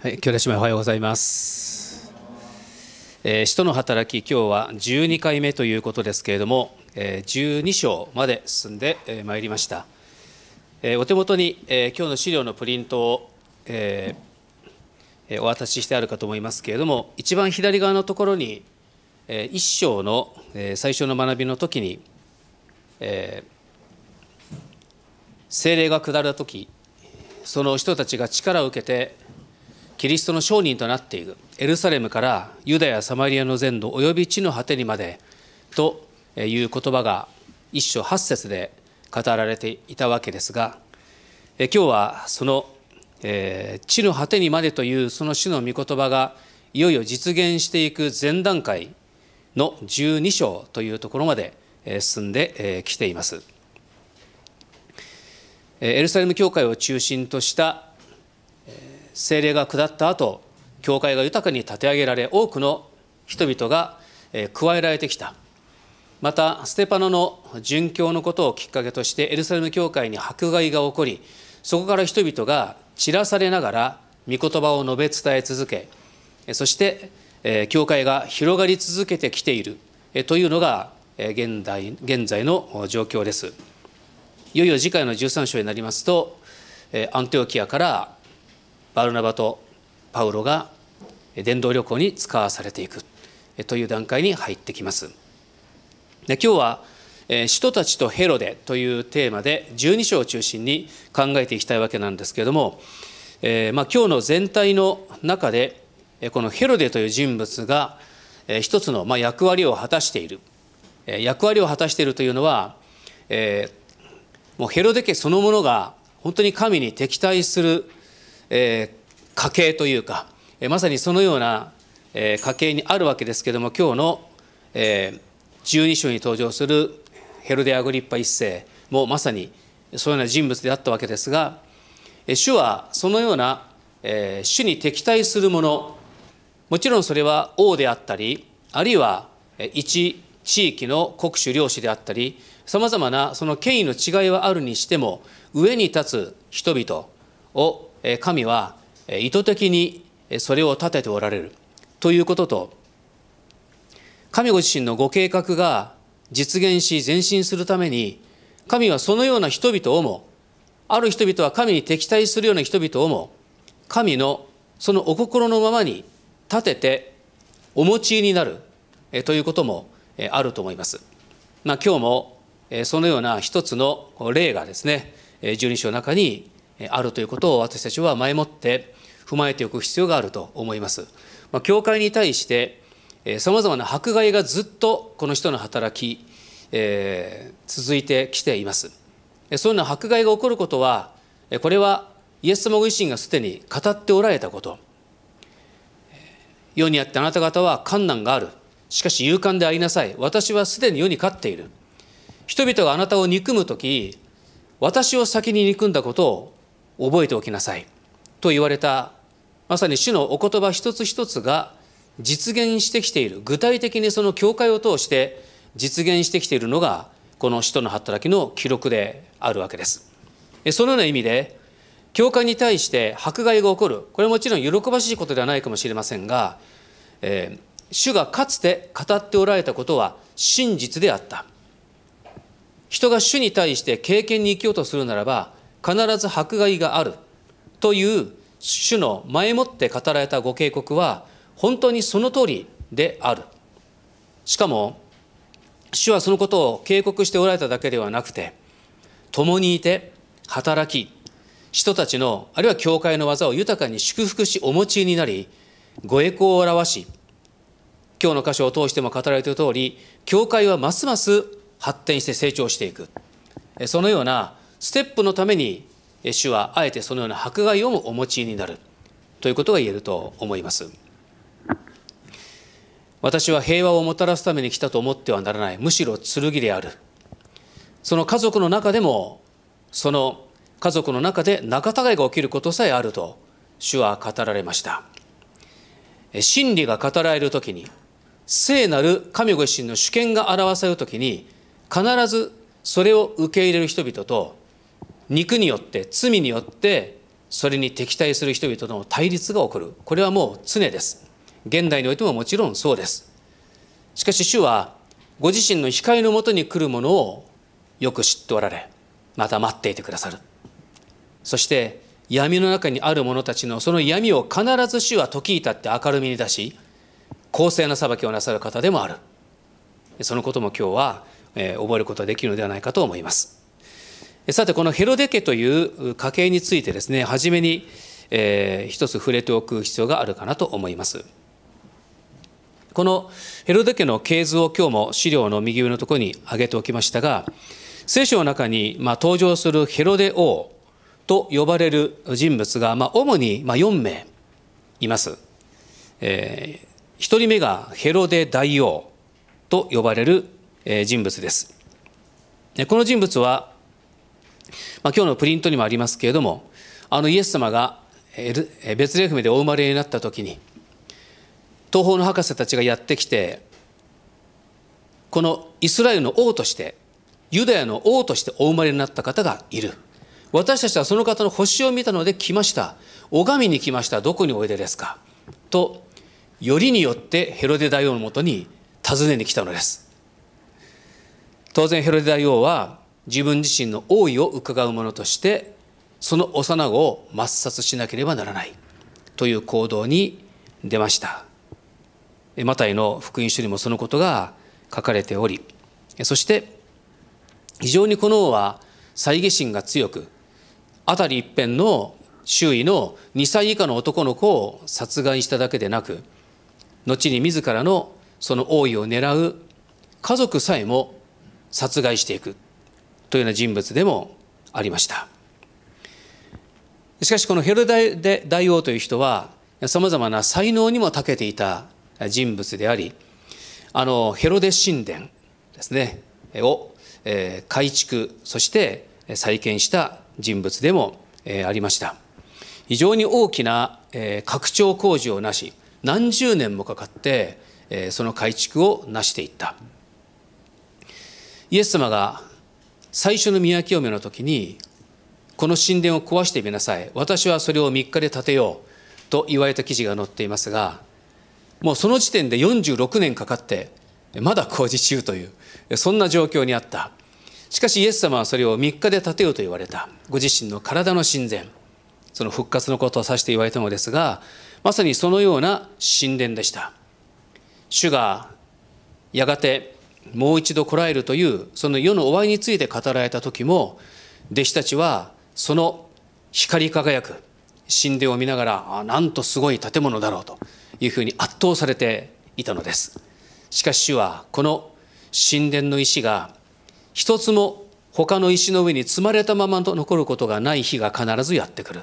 はい、兄弟姉妹おはようございます。えー、使徒の働き、今日は12回目ということですけれども、えー、12章まで進んでまいりました。えー、お手元に、えー、今日の資料のプリントを、えー、お渡ししてあるかと思いますけれども、一番左側のところに、えー、1章の、えー、最初の学びの時に、えー、精霊が下る時、その人たちが力を受けて、キリストの商人となっていくエルサレムからユダヤサマリアの全土及び地の果てにまでという言葉が一章八節で語られていたわけですが今日はその、え地の果てにまでというその主の御言葉がいよいよ実現していく前段階の12章というところまで進んできています。エルサレム教会を中心とした聖霊が下った後教会が豊かに立て上げられ多くの人々が加えられてきたまたステパノの殉教のことをきっかけとしてエルサレム教会に迫害が起こりそこから人々が散らされながら御言葉を述べ伝え続けそして教会が広がり続けてきているというのが現代現在の状況です。いよいよ次回の13章になりますとアンテオキアからバルナバとパウロが伝道旅行に使わされていくという段階に入ってきます。で今日は使徒たちとヘロデというテーマで12章を中心に考えていきたいわけなんですけれども、えー、まあ、今日の全体の中でこのヘロデという人物が一つのま役割を果たしている役割を果たしているというのは、えー、もうヘロデ家そのものが本当に神に敵対するえー、家系というか、えー、まさにそのような、えー、家系にあるわけですけども今日の、えー、12章に登場するヘルデ・アグリッパ1世もまさにそういうような人物であったわけですが、えー、主はそのような、えー、主に敵対するものもちろんそれは王であったりあるいは一地域の国主領主であったりさまざまなその権威の違いはあるにしても上に立つ人々を神は意図的にそれを立てておられるということと神ご自身のご計画が実現し前進するために神はそのような人々をもある人々は神に敵対するような人々をも神のそのお心のままに立ててお持ちになるということもあると思います。まあ、今日もそのような一つの例がですね十二章の中にあるということを私たちは前もって踏まえておく必要があると思います。まあ、教会に対してさまざまな迫害がずっとこの人の働き、えー、続いてきています。そういうな迫害が起こることはこれはイエス様ご自身がすでに語っておられたこと世にあってあなた方は困難があるしかし勇敢でありなさい私はすでに世に勝っている人々があなたを憎む時私を先に憎んだことを覚えておきなさいと言われたまさに主のお言葉一つ一つが実現してきている具体的にその教会を通して実現してきているのがこの使徒の働きの記録であるわけですそのような意味で教会に対して迫害が起こるこれはもちろん喜ばしいことではないかもしれませんが、えー、主がかつて語っておられたことは真実であった人が主に対して経験に生きようとするならば必ず迫害があるという主の前もって語られたご警告は本当にその通りであるしかも主はそのことを警告しておられただけではなくて共にいて働き人たちのあるいは教会の技を豊かに祝福しお持ちになりご栄光を表し今日の箇所を通しても語られている通り教会はますます発展して成長していくそのようなステップのために主はあえてそのような迫害をもお持ちになるということが言えると思います私は平和をもたらすために来たと思ってはならないむしろ剣であるその家族の中でもその家族の中で仲違いが起きることさえあると主は語られました真理が語られるときに聖なる神ご自身の主権が表されるきに必ずそれを受け入れる人々と肉によって罪によってそれに敵対する人々の対立が起こるこれはもう常です現代においてももちろんそうですしかし主はご自身の光のもとに来るものをよく知っておられまた待っていてくださるそして闇の中にある者たちのその闇を必ず主は時至って明るみに出し公正な裁きをなさる方でもあるそのことも今日は、え覚えることができるのではないかと思いますさて、このヘロデ家という家系についてですね、初めに、えー、一つ触れておく必要があるかなと思います。このヘロデ家の系図を今日も資料の右上のところに挙げておきましたが、聖書の中に、まあ、登場するヘロデ王と呼ばれる人物が、まあ、主に、まあ、4名います。えー、1人目がヘロデ大王と呼ばれる、え人物です。この人物はまあ、今日のプリントにもありますけれどもあのイエス様がベツレヘでお生まれになったときに東方の博士たちがやってきてこのイスラエルの王としてユダヤの王としてお生まれになった方がいる私たちはその方の星を見たので来ました拝みに来ましたどこにおいでですかとよりによってヘロデ大王のもとに訪ねに来たのです当然ヘロデ大王は自分自身の王位を伺うものとしてその幼子を抹殺しなければならないという行動に出ましたマタイの福音書にもそのことが書かれておりそして非常にこの王は猜疑心が強く辺り一辺の周囲の2歳以下の男の子を殺害しただけでなく後に自らのその王位を狙う家族さえも殺害していくというような人物でもありましたしかしこのヘロデ大王という人はさまざまな才能にも長けていた人物でありあのヘロデ神殿ですねを改築そして再建した人物でもありました非常に大きな拡張工事をなし何十年もかかってその改築をなしていったイエス様が最初の宮清めの時にこの神殿を壊してみなさい私はそれを3日で建てようと言われた記事が載っていますがもうその時点で46年かかってまだ工事中というそんな状況にあったしかしイエス様はそれを3日で建てようと言われたご自身の体の神前その復活のことを指して言われたのですがまさにそのような神殿でした主がやがてもう一度こらえるというその世の終わりについて語られた時も弟子たちはその光り輝く神殿を見ながらあなんとすごい建物だろうというふうに圧倒されていたのですしかし主はこの神殿の石が一つも他の石の上に積まれたまま残ることがない日が必ずやってくる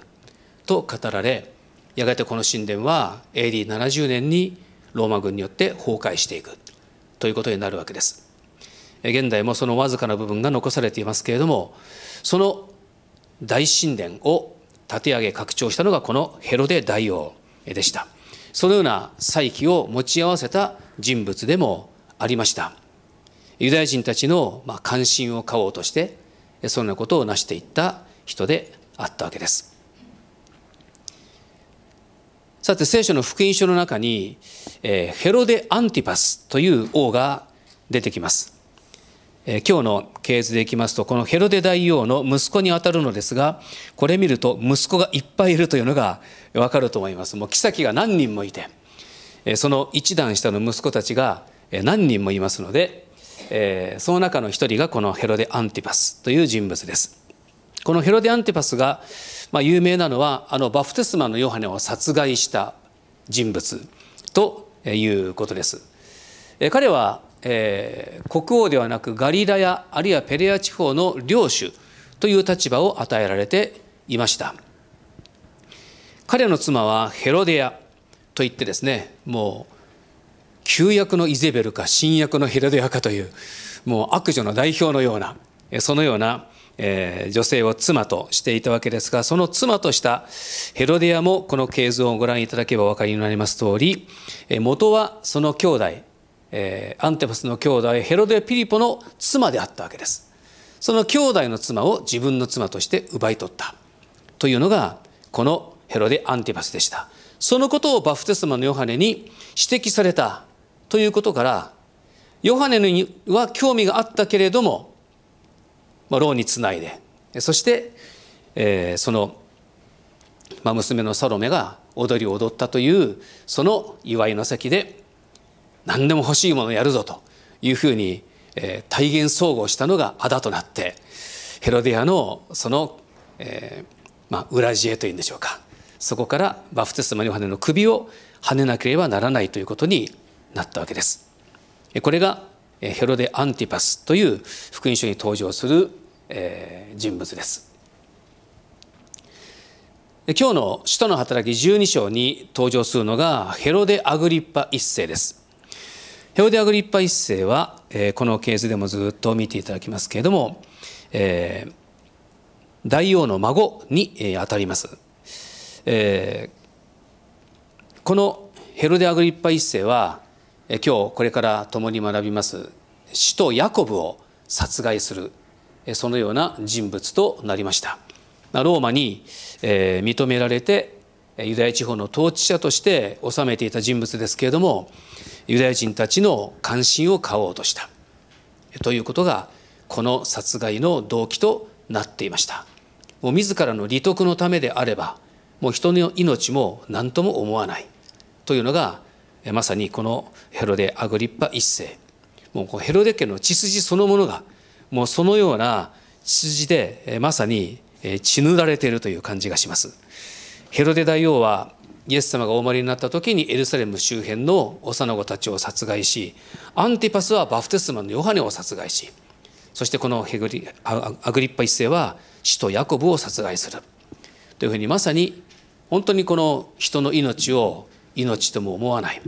と語られやがてこの神殿は AD70 年にローマ軍によって崩壊していくということになるわけです。現代もそのわずかな部分が残されていますけれどもその大神殿を立て上げ拡張したのがこのヘロデ大王でした。そのような再起を持ち合わせた人物でもありました。ユダヤ人たちの関心を買おうとしてそんなことを成していった人であったわけです。さて聖書の福音書の中に、えー、ヘロデ・アンティパスという王が出てきます、えー、今日の系図でいきますとこのヘロデ大王の息子にあたるのですがこれ見ると息子がいっぱいいるというのがわかると思いますもう妃が何人もいて、えー、その一段下の息子たちが何人もいますので、えー、その中の一人がこのヘロデ・アンティパスという人物ですこのヘロデ・アンテパスが、まあ、有名なのはあのバフテスマのヨハネを殺害した人物ということです。彼は、えー、国王ではなくガリラヤあるいはペレア地方の領主という立場を与えられていました。彼の妻はヘロデアといってですねもう旧約のイゼベルか新約のヘロデアかというもう悪女の代表のようなそのようなえー、女性を妻としていたわけですが、その妻としたヘロディアもこの系図をご覧いただければお分かりになります通り、えー、元はその兄弟、えー、アンテパスの兄弟ヘロデ・ピリポの妻であったわけです。その兄弟の妻を自分の妻として奪い取ったというのがこのヘロデ・アンティパスでした。そのことをバフテスマのヨハネに指摘されたということからヨハネには興味があったけれどもまあ、牢につないでそして、えー、その、まあ、娘のサロメが踊りを踊ったというその祝いの席で何でも欲しいものをやるぞというふうに、えー、体現総合したのがあだとなってヘロデアのその、えーまあ、裏地へというんでしょうかそこからバフテスマヨハネの首をはねなければならないということになったわけです。これがヘロデ・アンティパスという福音書に登場する人物です。今日の「使徒の働き12章」に登場するのがヘロデ・アグリッパ一世です。ヘロデ・アグリッパ一世はこのケースでもずっと見ていただきますけれども、大王の孫にあたります。このヘロデ・アグリッパ一世は今日これから共に学びます使徒ヤコブを殺害するそのような人物となりましたローマに認められてユダヤ地方の統治者として治めていた人物ですけれどもユダヤ人たちの関心を買おうとしたということがこの殺害の動機となっていましたもう自らの利得のためであればもう人の命も何とも思わないというのがまさにこのヘロデ・アグリッパ一世もうヘロデ家の血筋そのものがもうそのような血筋でまさに血塗られているという感じがします。ヘロデ大王はイエス様がお生まれになった時にエルサレム周辺の幼子たちを殺害しアンティパスはバフテスマのヨハネを殺害しそしてこのヘグリアグリッパ一世は死とヤコブを殺害するというふうにまさに本当にこの人の命を命とも思わない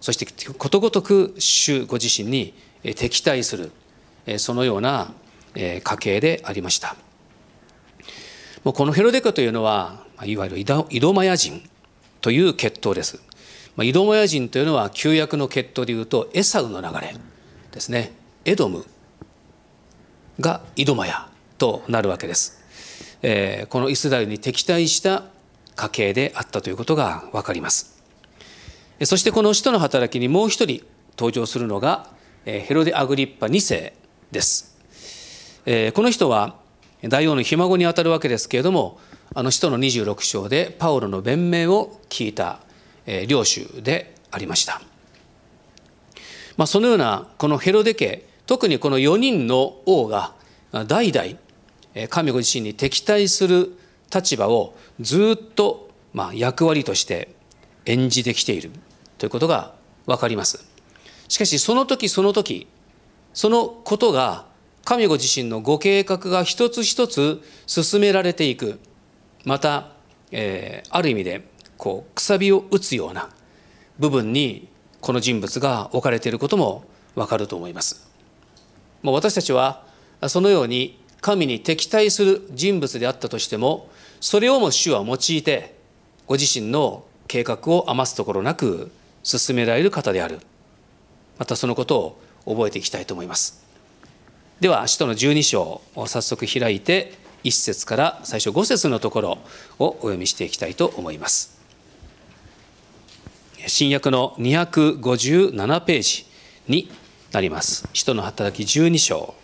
そしてことごとく主ご自身に敵対するそのような家系でありましたもうこのヘロデカというのはいわゆるイドマヤ人という血統ですまイドマヤ人というのは旧約の血統でいうとエサウの流れですねエドムがイドマヤとなるわけです、えー、このイスラエルに敵対した家系であったということが分かりますそしてこの使徒の働きにもう一人登場するのがヘロデ・アグリッパ2世です。この人は大王のひ孫にあたるわけですけれどもあの使徒の26章でパウロの弁明を聞いた領主でありました。まあ、そのようなこのヘロデ家特にこの4人の王が代々神ご自身に敵対する立場をずっとまあ役割として演じてきているということが分かります。しかしその時その時そのことが神ご自身のご計画が一つ一つ進められていくまた、えー、ある意味でこうくさびを打つような部分にこの人物が置かれていることもわかると思います。もう私たちはそのように神に敵対する人物であったとしてもそれをも主は用いてご自身の計画を余すところなく進められる方であるまたそのことを覚えていきたいと思いますでは使徒の12章を早速開いて1節から最初5節のところをお読みしていきたいと思います新約の257ページになります使徒の働き12章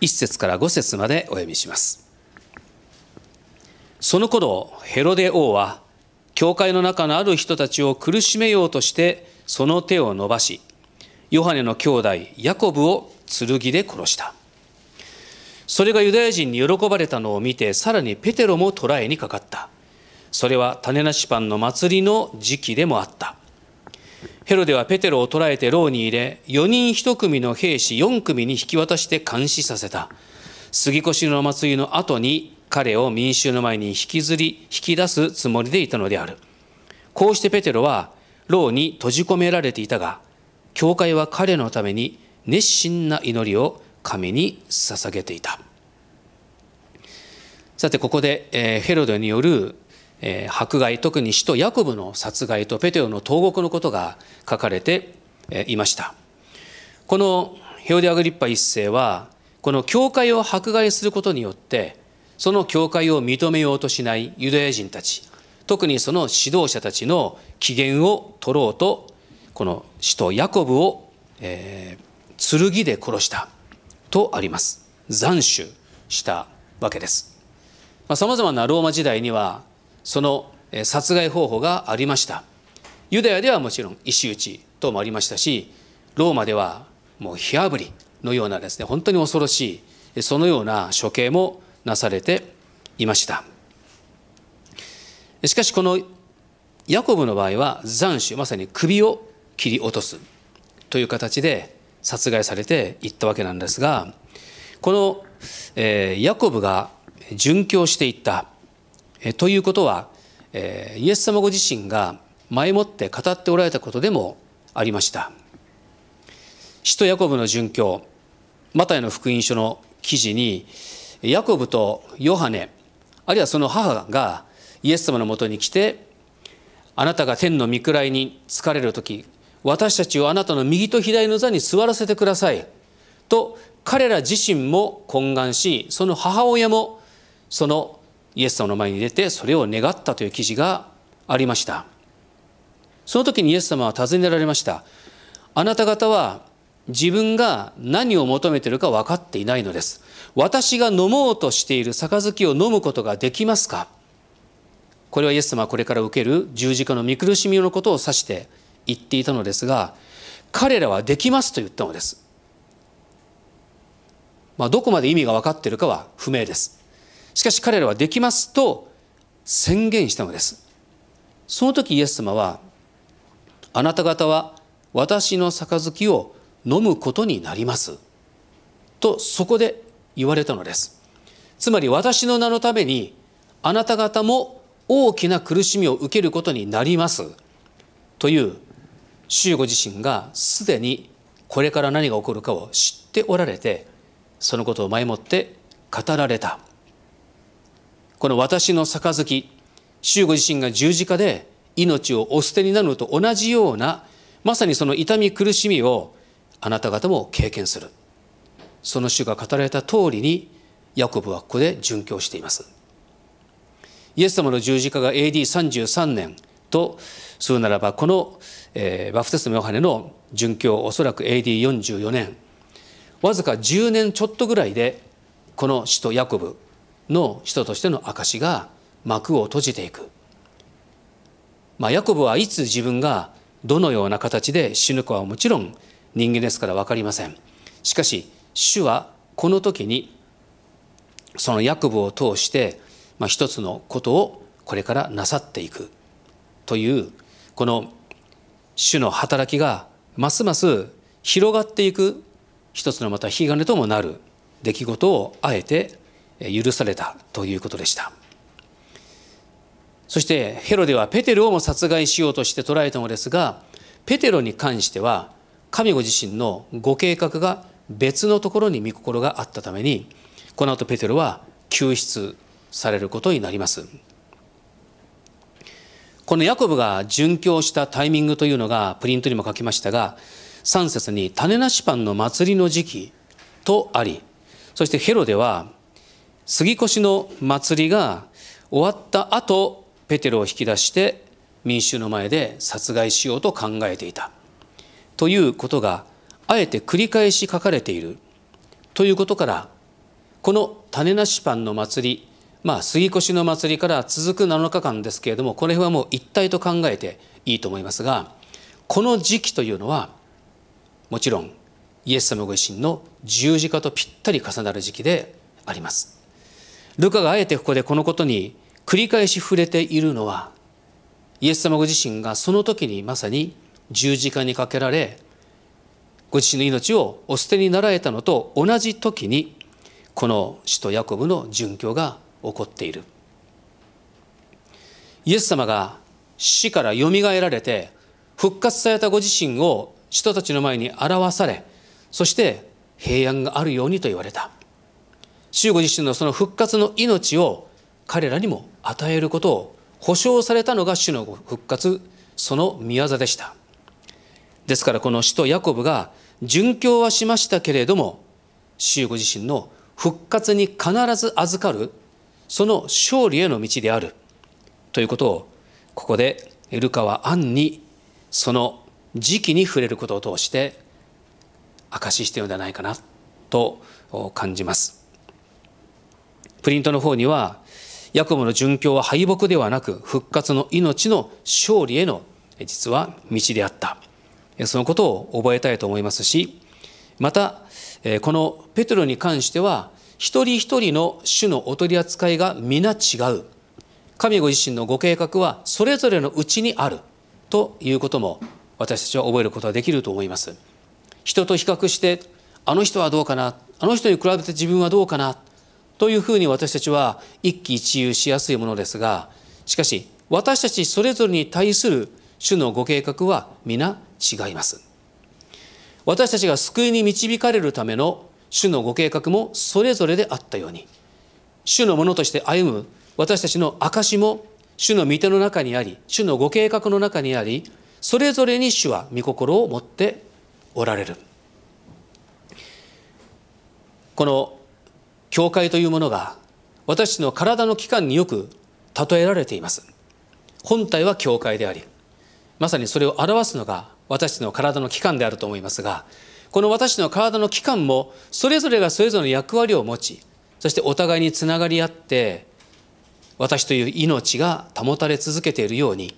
1節から5節までお読みしますその頃ヘロデ王は教会の中のある人たちを苦しめようとしてその手を伸ばしヨハネの兄弟ヤコブを剣で殺したそれがユダヤ人に喜ばれたのを見てさらにペテロも捕らえにかかったそれは種なしパンの祭りの時期でもあったヘロデはペテロを捕らえて牢に入れ4人1組の兵士4組に引き渡して監視させた杉越の祭りの後に彼を民衆の前に引きずり引き出すつもりでいたのであるこうしてペテロは牢に閉じ込められていたが教会は彼のために熱心な祈りを神に捧げていたさてここで、えー、ヘロデによる、えー、迫害特に使徒ヤコブの殺害とペテロの投獄のことが書かれて、えー、いましたこのヘロデ・アグリッパ一世はこの教会を迫害することによってその教会を認めようとしないユダヤ人たち、特にその指導者たちの機嫌を取ろうと、この使徒ヤコブを、えー、剣で殺したとあります。斬首したわけです。さまざ、まなローマ時代には、その殺害方法がありました。ユダヤではもちろん石打ちともありましたし、ローマではもう火あぶりのようなですね、本当に恐ろしい、そのような処刑もなされていましたしかしこのヤコブの場合は斬首まさに首を切り落とすという形で殺害されていったわけなんですがこの、えヤコブが殉教していった、えということは、えイエス様ご自身が前もって語っておられたことでもありました。使徒ヤコブの殉教マタイの福音書の記事にヤコブとヨハネあるいはその母がイエス様のもとに来てあなたが天の御位に疲れる時私たちをあなたの右と左の座に座らせてくださいと彼ら自身も懇願しその母親もそのイエス様の前に出てそれを願ったという記事がありましたその時にイエス様は尋ねられましたあなた方は自分が何を求めているか分かっていないのです私が飲もうとしている杯を飲むことができますかこれはイエス様はこれから受ける十字架の見苦しみのことを指して言っていたのですが彼らはできますと言ったのです、まあ、どこまで意味が分かっているかは不明ですしかし彼らはできますと宣言したのですその時イエス様はあなた方は私の杯を飲むことになりますとそこで言われたのですつまり私の名のためにあなた方も大きな苦しみを受けることになりますという主ご自身がすでにこれから何が起こるかを知っておられてそのことを前もって語られたこの私の杯主ご自身が十字架で命をお捨てになるのと同じようなまさにその痛み苦しみをあなた方も経験するその主が語られた通りにヤコブはここで殉教していますイエス様の十字架が AD33 年とするならばこの、えー、バプテスマヨハネの殉教おそらく AD44 年わずか10年ちょっとぐらいでこの使徒ヤコブの人としての証が幕を閉じていく、まあ、ヤコブはいつ自分がどのような形で死ぬかはもちろん人間ですから分かりませんしかし主はこの時にそのヤコブを通して、まあ、一つのことをこれからなさっていくというこの主の働きがますます広がっていく一つのまた引き金ともなる出来事をあえて許されたということでしたそしてヘロデはペテルをも殺害しようとして捉えたのですがペテロに関しては神ご自身のご計画が別のところに御心があったためにこの後ペテロは救出されることになりますこのヤコブが殉教したタイミングというのがプリントにも書きましたが3節に種なしパンの祭りの時期とありそしてヘロでは杉越の祭りが終わった後ペテロを引き出して民衆の前で殺害しようと考えていたということがあえて繰り返し書かれているということからこの種なしパンの祭りまあ杉越の祭りから続く7日間ですけれどもこの辺はもう一体と考えていいと思いますがこの時期というのはもちろんイエス様ご自身の十字架とぴったり重なる時期であります。ルカがあえてここでこのことに繰り返し触れているのはイエス様ご自身がその時にまさに十字架にかけられご自身の命をお捨てになられたのと同じ時にこの使徒ヤコブの殉教が起こっているイエス様が死からよみがえられて復活されたご自身を人たちの前に表されそして平安があるようにと言われた主ご自身のその復活の命を彼らにも与えることを保証されたのが主の復活その宮座でしたですからこの使徒ヤコブが殉教はしましたけれども主ご自身の復活に必ず預かるその勝利への道であるということをここでルカは暗にその時期に触れることを通して証ししているのではないかなと感じますプリントの方にはヤコブの殉教は敗北ではなく復活の命の勝利への実は道であったそのことを覚えたいと思いますしまたこのペトロに関しては一人一人の種のお取り扱いが皆違う神ご自身のご計画はそれぞれのうちにあるということも私たちは覚えることができると思います人と比較してあの人はどうかなあの人に比べて自分はどうかなというふうに私たちは一喜一憂しやすいものですがしかし私たちそれぞれに対する主のご計画は皆違います私たちが救いに導かれるための主のご計画もそれぞれであったように主のものとして歩む私たちの証も主の御手の中にあり主のご計画の中にありそれぞれに主は御心を持っておられるこの教会というものが私の体の器官によく例えられています本体は教会でありまさにそれを表すのが私たちの体の器官であると思いますがこの私たちの体の器官もそれぞれがそれぞれの役割を持ちそしてお互いにつながり合って私という命が保たれ続けているように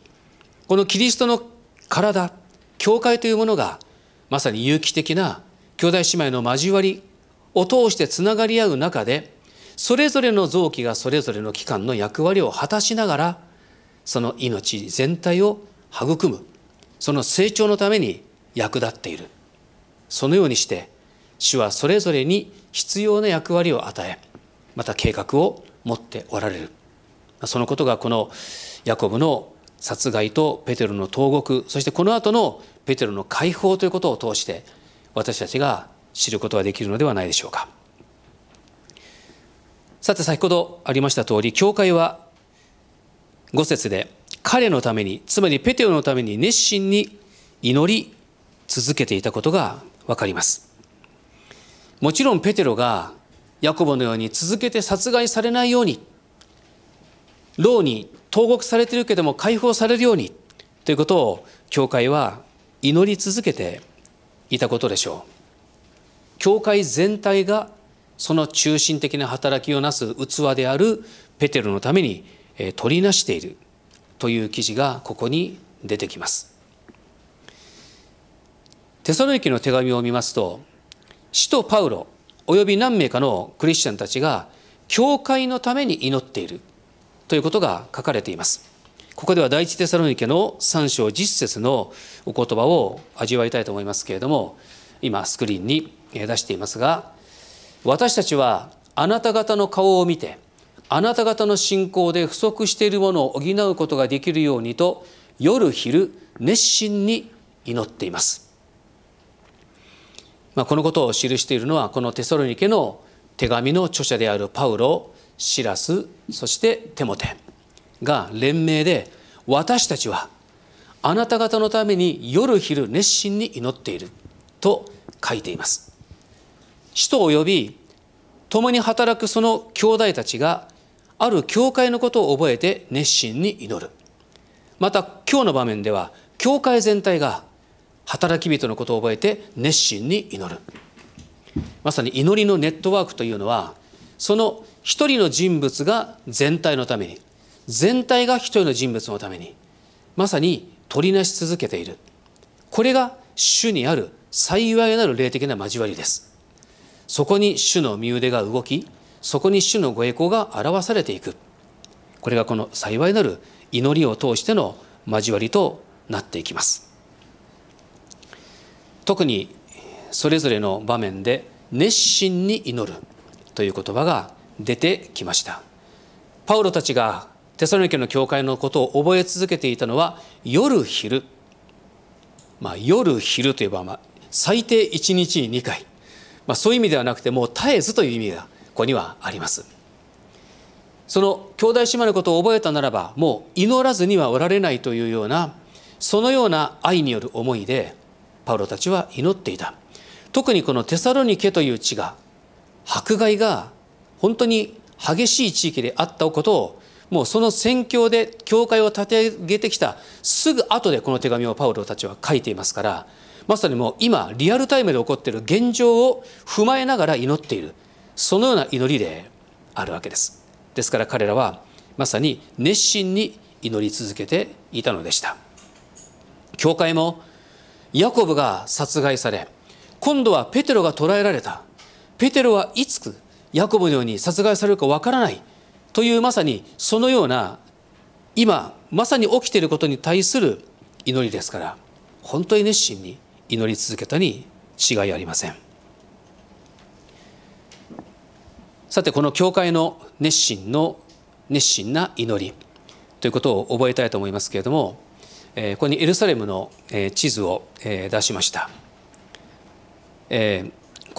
このキリストの体教会というものがまさに有機的な兄弟姉妹の交わりを通してつながり合う中でそれぞれの臓器がそれぞれの器官の役割を果たしながらその命全体を育むその成長のために役立っているそのようにして主はそれぞれに必要な役割を与えまた計画を持っておられるそのことがこのヤコブの殺害とペテロの投獄そしてこの後のペテロの解放ということを通して私たちが知ることができるのではないでしょうかさて先ほどありました通り教会は5節で「彼のためにつまりペテロのために熱心に祈り続けていたことが分かりますもちろんペテロがヤコボのように続けて殺害されないように牢に投獄されてるけども解放されるようにということを教会は祈り続けていたことでしょう教会全体がその中心的な働きをなす器であるペテロのために取りなしているという記事がここに出てきます。テサロニケの手紙を見ますと使徒パウロおよび何名かのクリスチャンたちが教会のために祈っているということが書かれています。ここでは第一テサロニケの3章10節のお言葉を味わいたいと思いますけれども今スクリーンに出していますが私たちはあなた方の顔を見てあなた方の信仰で不足しているものを補うことができるようにと夜昼熱心に祈っています、まあ、このことを記しているのはこのテサロニケの手紙の著者であるパウロシラスそしてテモテが連名で私たちはあなた方のために夜昼熱心に祈っていると書いています使徒及び共に働くその兄弟たちがある教会のことを覚えて熱心に祈るまた今日の場面では教会全体が働き人のことを覚えて熱心に祈るまさに祈りのネットワークというのはその一人の人物が全体のために全体が一人の人物のためにまさに取りなし続けているこれが主にある幸いなる霊的な交わりですそこに主の身腕が動きそこに主のご栄光が表されていくこれがこの幸いなる祈りを通しての交わりとなっていきます特にそれぞれの場面で熱心に祈るという言葉が出てきましたパウロたちがテサロニケの教会のことを覚え続けていたのは夜昼まあ夜昼といえばまあ最低1日に2回、まあ、そういう意味ではなくてもう絶えずという意味がここにはありますその兄弟姉妹のことを覚えたならばもう祈らずにはおられないというようなそのような愛による思いでパウロたちは祈っていた特にこのテサロニケという地が迫害が本当に激しい地域であったことをもうその宣教で教会を立て上げてきたすぐ後でこの手紙をパウロたちは書いていますからまさにもう今リアルタイムで起こっている現状を踏まえながら祈っているそのような祈りであるわけですですから彼らはまさに熱心に祈り続けていたのでした教会もヤコブが殺害され今度はペテロが捕らえられたペテロはいつヤコブのように殺害されるかわからないというまさにそのような今まさに起きていることに対する祈りですから本当に熱心に祈り続けたに違いありません。さてこの教会の熱心の熱心な祈りということを覚えたいと思いますけれどもここにエルサレムの地図を出しましたこ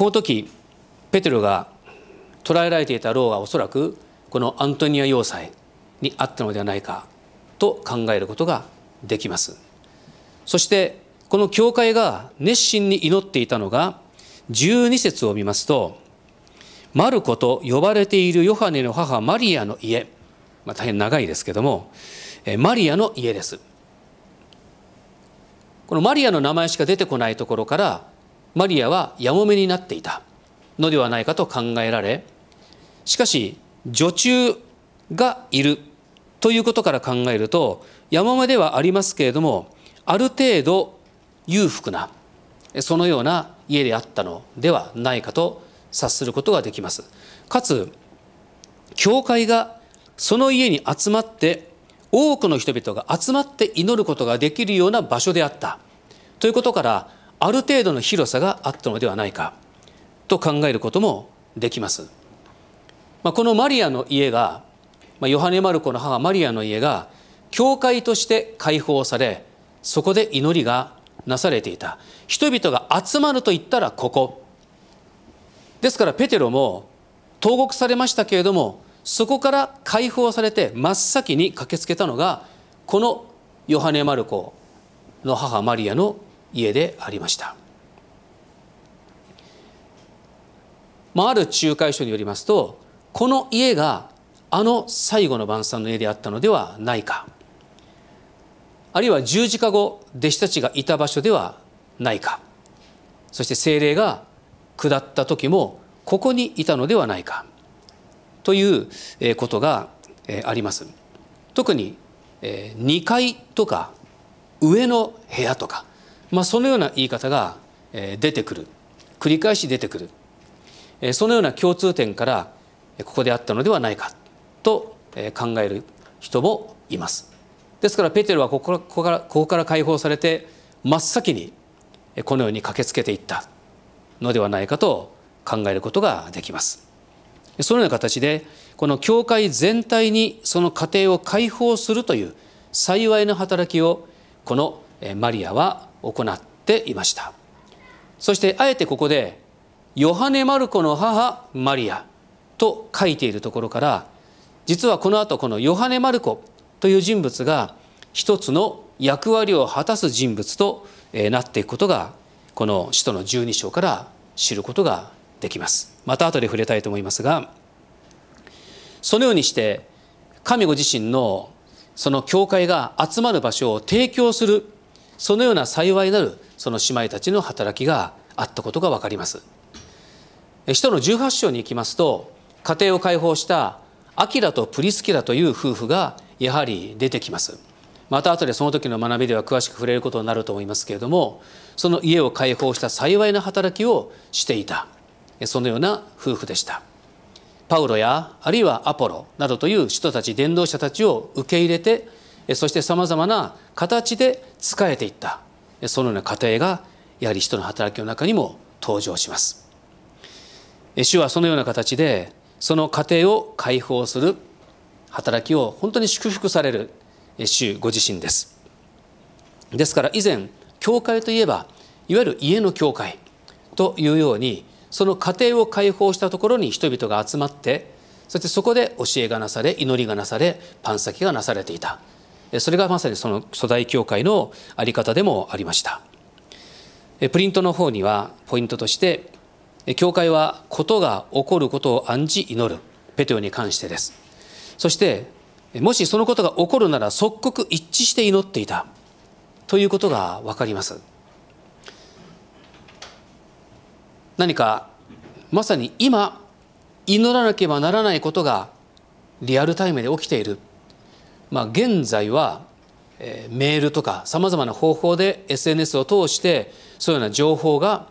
の時ペテロが捕らえられていた牢はおそらくこのアントニア要塞にあったのではないかと考えることができますそしてこの教会が熱心に祈っていたのが12節を見ますとマルコと呼ばれているヨハネの母マリアの家、まあ、大変長いですけどもマリアの家ですこのマリアの名前しか出てこないところからマリアはやもめになっていたのではないかと考えられしかし女中がいるということから考えるとやもめではありますけれどもある程度裕福なそのような家であったのではないかと察することができます。かつ、教会がその家に集まって多くの人々が集まって祈ることができるような場所であったということからある程度の広さがあったのではないかと考えることもできます。まあ、このマリアの家が、まあ、ヨハネ・マルコの母マリアの家が教会として解放されそこで祈りがなされていた人々が集まると言ったらここですからペテロも投獄されましたけれどもそこから解放されて真っ先に駆けつけたのがこのヨハネ・マルコの母マリアの家でありました、まあ、ある仲介書によりますとこの家があの最後の晩餐の家であったのではないかあるいは十字架後弟子たちがいた場所ではないかそして精霊が下った時もここにいたのではないかということがあります。特に2階とか上の部屋とか、まあ、そのような言い方が出てくる繰り返し出てくるそのような共通点からここであったのではないかと考える人もいます。ですからペテルはここからここから解放されて真っ先にこのように駆けつけていったのではないかと考えることができます。そのような形でこの教会全体にその過程を解放するという幸いの働きをこのマリアは行っていました。そしてあえてここでヨハネ・マルコの母マリアと書いているところから実はこの後このヨハネ・マルコという人物が一つの役割を果たす人物となっていくことがこの使徒の12章から知ることができますまた後で触れたいと思いますがそのようにして神ご自身のその教会が集まる場所を提供するそのような幸いなるその姉妹たちの働きがあったことが分かります使徒の18章に行きますと家庭を解放したアキラとプリスキラという夫婦がやはり出てきますまた後でその時の学びでは詳しく触れることになると思いますけれどもその家を解放した幸いな働きをしていたそのような夫婦でしたパウロやあるいはアポロなどという人たち伝道者たちを受け入れてそしてさまざまな形で仕えていったそのような家庭がやはり人の働きの中にも登場します主はそのような形でその家庭を解放する働きを本当に祝福される主ご自身ですですから以前教会といえばいわゆる家の教会というようにその家庭を解放したところに人々が集まってそしてそこで教えがなされ祈りがなされパン先がなされていたそれがまさにその初代教会の在り方でもありましたプリントの方にはポイントとして教会はことが起こることを案じ祈るペテオに関してですそしてもしそのことが起こるなら即刻一致して祈っていたということが分かります何かまさに今祈らなければならないことがリアルタイムで起きている、まあ、現在はメールとかさまざまな方法で SNS を通してそういうような情報が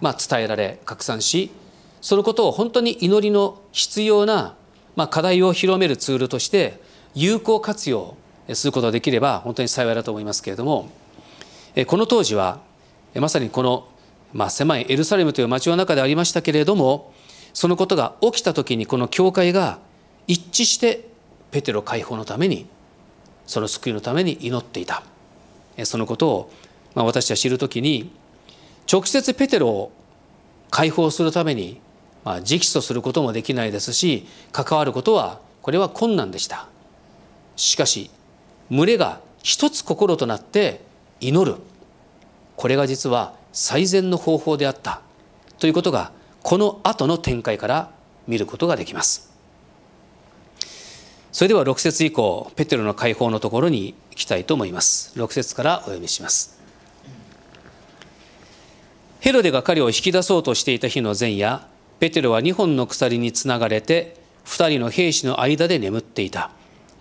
まあ伝えられ拡散しそのことを本当に祈りの必要なまあ課題を広めるツールとして有効活用することができれば本当に幸いだと思いますけれどもこの当時はまさにこの、ま狭いエルサレムという町の中でありましたけれどもそのことが起きた時にこの教会が一致してペテロ解放のためにその救いのために祈っていたそのことを、ま私は知る時に直接ペテロを解放するために、ま直訴することもできないですし関わることはこれは困難でしたしかし群れが一つ心となって祈るこれが実は最善の方法であったということがこの後の展開から見ることができますそれでは6節以降ペテロの解放のところに行きたいと思います6節からお読みしますヘロデが彼を引き出そうとしていた日の前夜ペテロは2本の鎖につながれて2人の兵士の間で眠っていた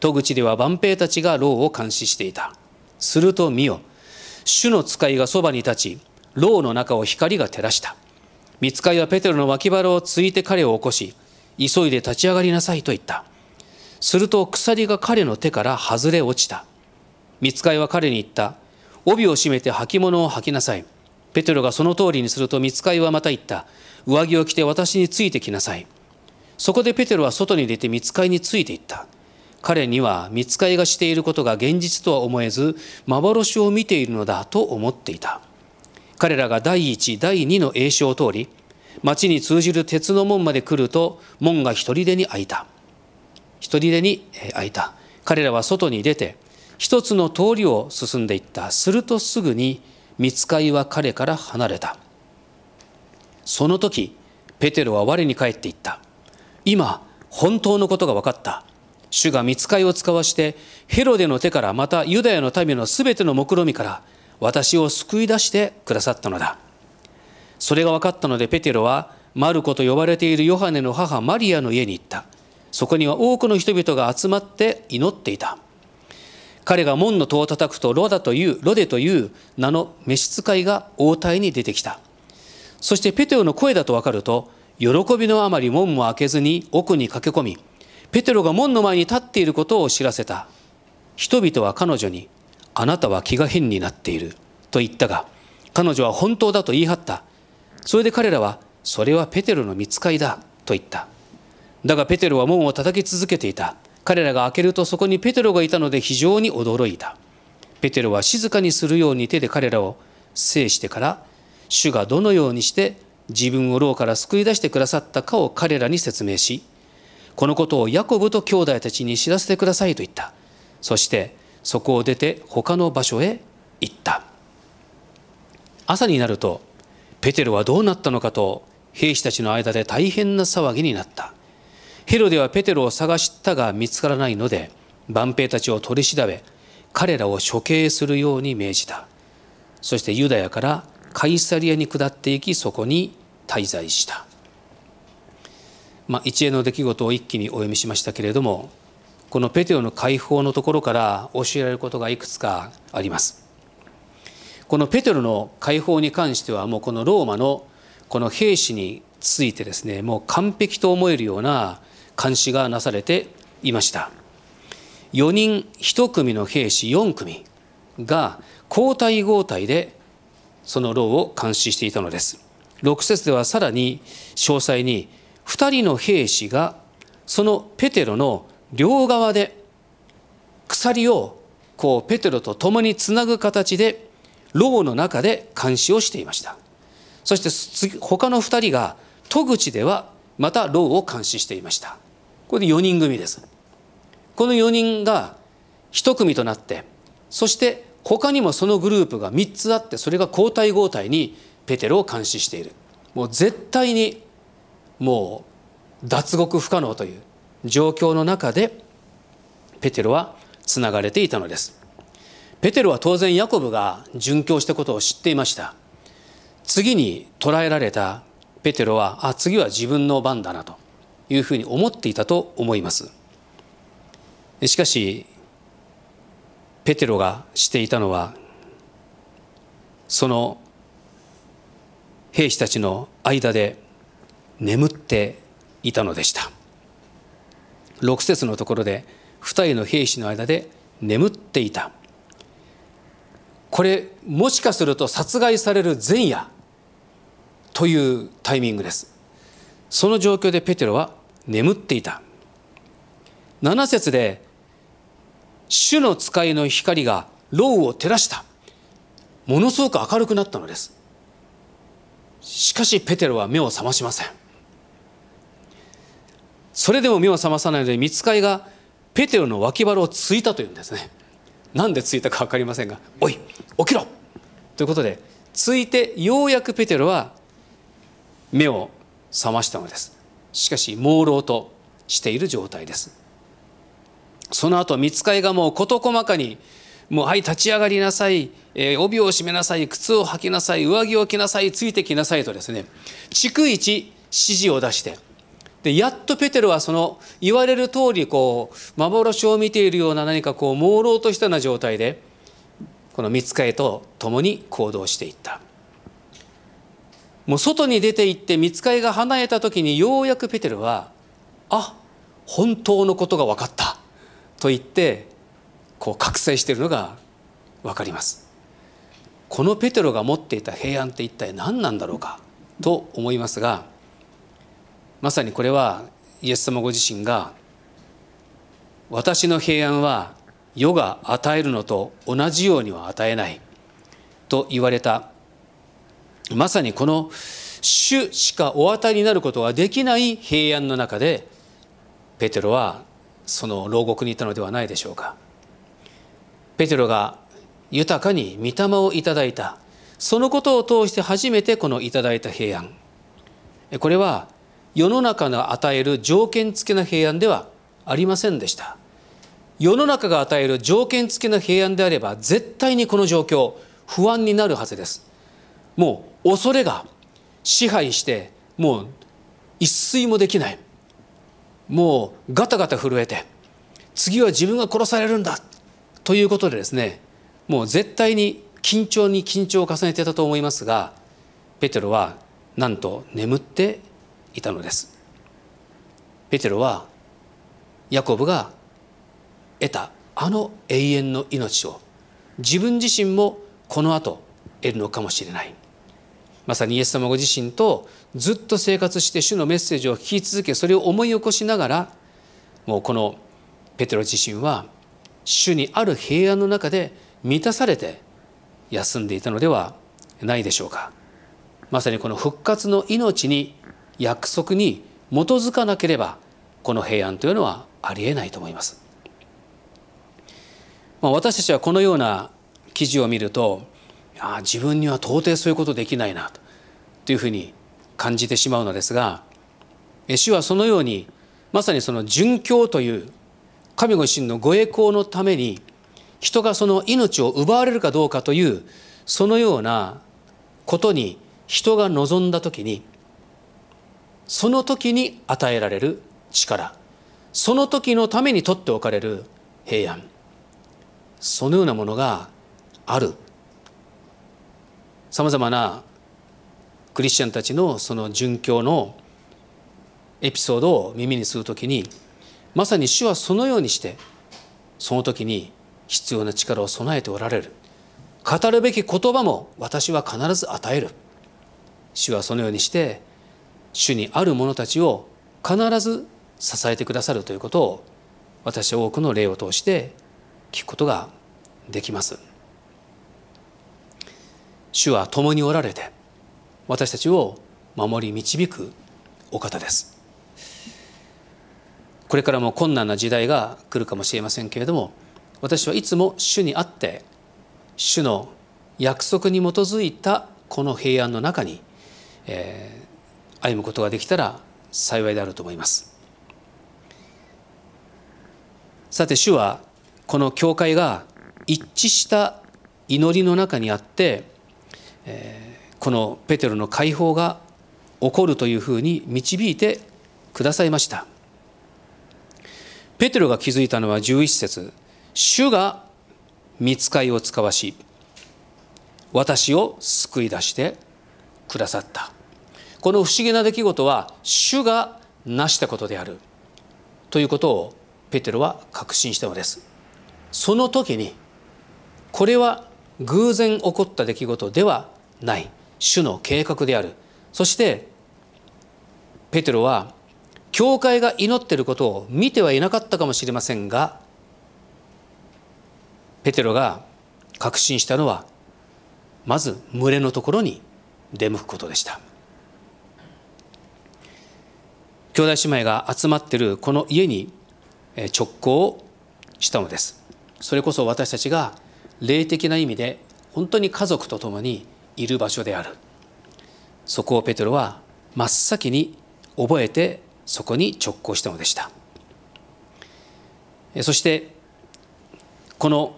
戸口では万兵たちが牢を監視していた。すると見よ、主の使いがそばに立ち、牢の中を光が照らした。見つかいはペテロの脇腹をついて彼を起こし、急いで立ち上がりなさいと言った。すると鎖が彼の手から外れ落ちた。見つかいは彼に言った。帯を締めて履物を履きなさい。ペテロがその通りにすると見つかいはまた言った。上着を着て私についてきなさい。そこでペテロは外に出て見つかいについていった。彼には見つかりがしていることが現実とは思えず幻を見ているのだと思っていた彼らが第一第二の栄称を通り町に通じる鉄の門まで来ると門が一人でに開いた一人でに開いた彼らは外に出て一つの通りを進んでいったするとすぐに見つかりは彼から離れたその時ペテロは我に返っていった今本当のことが分かった主が見つかいを使わしてヘロデの手からまたユダヤの民のすべての目論みから私を救い出してくださったのだそれが分かったのでペテロはマルコと呼ばれているヨハネの母マリアの家に行ったそこには多くの人々が集まって祈っていた彼が門の戸を叩くとロダというロデという名の召使いが応対に出てきたそしてペテロの声だと分かると喜びのあまり門も開けずに奥に駆け込みペテロが門の前に立っていることを知らせた人々は彼女に「あなたは気が変になっている」と言ったが彼女は本当だと言い張ったそれで彼らは「それはペテロの見つかりだ」と言っただがペテロは門を叩き続けていた彼らが開けるとそこにペテロがいたので非常に驚いたペテロは静かにするように手で彼らを制してから主がどのようにして自分を牢から救い出してくださったかを彼らに説明しこのことをヤコブと兄弟たちに知らせてくださいと言った。そしてそこを出て他の場所へ行った。朝になると、ペテロはどうなったのかと兵士たちの間で大変な騒ぎになった。ヘロデはペテロを探したが見つからないので、万兵たちを取り調べ、彼らを処刑するように命じた。そしてユダヤからカイサリアに下っていき、そこに滞在した。まあ、一連の出来事を一気にお読みしましたけれどもこのペテロの解放のところから教えられることがいくつかあります。このペテロの解放に関してはもうこのローマのこの兵士についてですねもう完璧と思えるような監視がなされていました4人1組の兵士4組が交代交代でその牢を監視していたのです6節ではさらに詳細に2人の兵士がそのペテロの両側で鎖をこうペテロと共につなぐ形で牢の中で監視をしていましたそして他の2人が戸口ではまた牢を監視していましたこれで4人組ですこの4人が1組となってそして他にもそのグループが3つあってそれが交代交代にペテロを監視しているもう絶対にもう脱獄不可能という状況の中でペテロはつながれていたのですペテロは当然ヤコブが殉教したことを知っていました次に捕らえられたペテロはあ次は自分の番だなというふうに思っていたと思いますしかしペテロがしていたのはその兵士たちの間で眠っていたのでした6節のところで2人の兵士の間で眠っていたこれもしかすると殺害される前夜というタイミングですその状況でペテロは眠っていた7節で主の使いの光が牢を照らしたものすごく明るくなったのですしかしペテロは目を覚ましませんそれでも目を覚まさないので見つかがペテロの脇腹をついたというんですねなんでついたか分かりませんが「おい起きろ!」ということでついてようやくペテロは目を覚ましたのですしかし朦朧としている状態ですその後見つかいがもう事細かに「もうはい立ち上がりなさい、えー、帯を締めなさい靴を履きなさい上着を着なさいついてきなさい」とですね逐一指示を出してでやっとペテロはその言われる通りこう幻を見ているような何かこう朦朧としたような状態でこの見つかりと共に行動していったもう外に出て行って見つかりが離れた時にようやくペテロは「あ本当のことが分かった」と言ってこう覚醒しているのが分かりますこのペテロが持っていた平安って一体何なんだろうかと思いますがまさにこれはイエス様ご自身が私の平安は世が与えるのと同じようには与えないと言われたまさにこの主しかお与えになることができない平安の中でペテロはその牢獄にいたのではないでしょうかペテロが豊かに御霊をいただいたそのことを通して初めてこのいただいた平安これは世の中が与える条件付きの平安ではありませんでした世の中が与える条件付きの平安であれば絶対にこの状況不安になるはずですもう恐れが支配してもう一睡もできないもうガタガタ震えて次は自分が殺されるんだということでですねもう絶対に緊張に緊張を重ねてたと思いますがペテロはなんと眠っていたのですペテロはヤコブが得たあの永遠の命を自分自身もこの後得るのかもしれないまさにイエス様ご自身とずっと生活して主のメッセージを聞き続けそれを思い起こしながらもうこのペテロ自身は主にある平安の中で満たされて休んでいたのではないでしょうかまさにこの復活の命に約束に基づかなければこの平安というのはありえないと思います。まあ、私たちはこのような記事を見るとあ自分には到底そういうことできないなというふうに感じてしまうのですが主はそのようにまさにその殉教という神ご自身のご栄光のために人がその命を奪われるかどうかというそのようなことに人が望んだ時にその時に与えられる力その時のために取っておかれる平安そのようなものがあるさまざまなクリスチャンたちのその殉教のエピソードを耳にする時にまさに主はそのようにしてその時に必要な力を備えておられる語るべき言葉も私は必ず与える主はそのようにして主にある者たちを必ず支えてくださるということを私は多くの例を通して聞くことができます。主は共におられて私たちを守り導くお方です。これからも困難な時代が来るかもしれませんけれども私はいつも主にあって主の約束に基づいたこの平安の中に、えー、歩むことができたら幸いであると思いますさて主はこの教会が一致した祈りの中にあって、このペテロの解放が起こるというふうに導いてくださいましたペテロが気づいたのは11節主が見つかいを使わし私を救い出してくださったこの不思議な出来事は主が成したことであるということをペテロは確信したのですその時にこれは偶然起こった出来事ではない主の計画であるそしてペテロは教会が祈っていることを見てはいなかったかもしれませんがペテロが確信したのはまず群れのところに出向くことでした。兄弟姉妹が集まってるこの家に直行したのですそれこそ私たちが霊的な意味で本当に家族と共にいる場所であるそこをペテロは真っ先に覚えてそこに直行したのでしたそしてこの